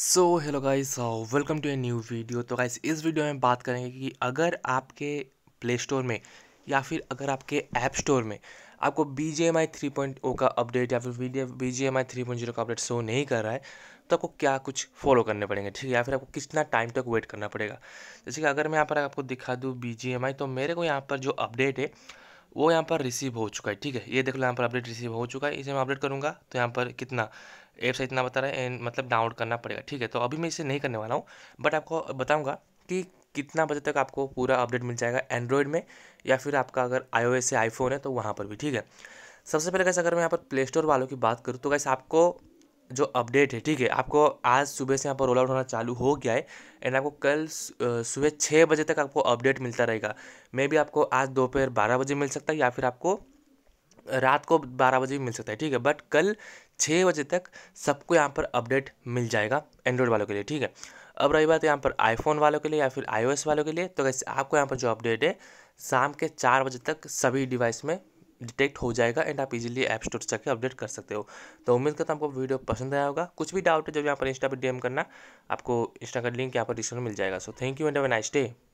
so hello guys welcome to a new video तो guys इस video में बात करेंगे कि अगर आपके प्ले स्टोर में या फिर अगर आपके ऐप स्टोर में आपको B G M I three point O का अपडेट या फिर B G M I three point zero का अपडेट शो नहीं कर रहा है तो आपको क्या कुछ फॉलो करने पड़ेंगे ठीक है या फिर आपको कितना टाइम तक वेट करना पड़ेगा जैसे कि अगर मैं यहाँ पर आपको दिखा दूँ बी जी एम आई तो मेरे को यहाँ पर जो अपडेट है वो यहाँ पर रिसीव हो चुका है ठीक है ये देख लो यहाँ पर अपडेट रिसीव हो चुका है इसे मैं अपडेट करूँगा तो यहाँ पर कितना से इतना बता रहा है एंड मतलब डाउनलोड करना पड़ेगा ठीक है तो अभी मैं इसे नहीं करने वाला हूँ बट आपको बताऊँगा कि कितना बजे तक आपको पूरा अपडेट मिल जाएगा एंड्रॉयड में या फिर आपका अगर आई या आईफोन है तो वहाँ पर भी ठीक है सबसे पहले कैसे अगर मैं यहाँ पर प्ले स्टोर वालों की बात करूँ तो कैसे आपको जो अपडेट है ठीक है आपको आज सुबह से यहाँ पर रोल आउट होना चालू हो गया है एंड आपको कल सुबह छः बजे तक आपको अपडेट मिलता रहेगा मे भी आपको आज दोपहर बारह बजे मिल सकता है या फिर आपको रात को बारह बजे भी मिल सकता है ठीक है बट कल छः बजे तक सबको यहाँ पर अपडेट मिल जाएगा एंड्रॉयड वालों के लिए ठीक है अब रही बात यहाँ पर आईफोन वालों के लिए या फिर आई वालों के लिए तो कैसे आपको यहाँ पर जो अपडेट है शाम के चार बजे तक सभी डिवाइस में डिटेक्ट हो जाएगा एंड आप इजीली ऐप स्टोर से जाकर अपडेट कर सकते हो तो उम्मीद करता हूँ आपको वीडियो पसंद आया होगा कुछ भी डाउट है जब यहाँ पर इंस्टा पर डीएम करना आपको इंस्टा का लिंक यहाँ पर डिस्क्रिप्शन मिल जाएगा so thank you and have nice day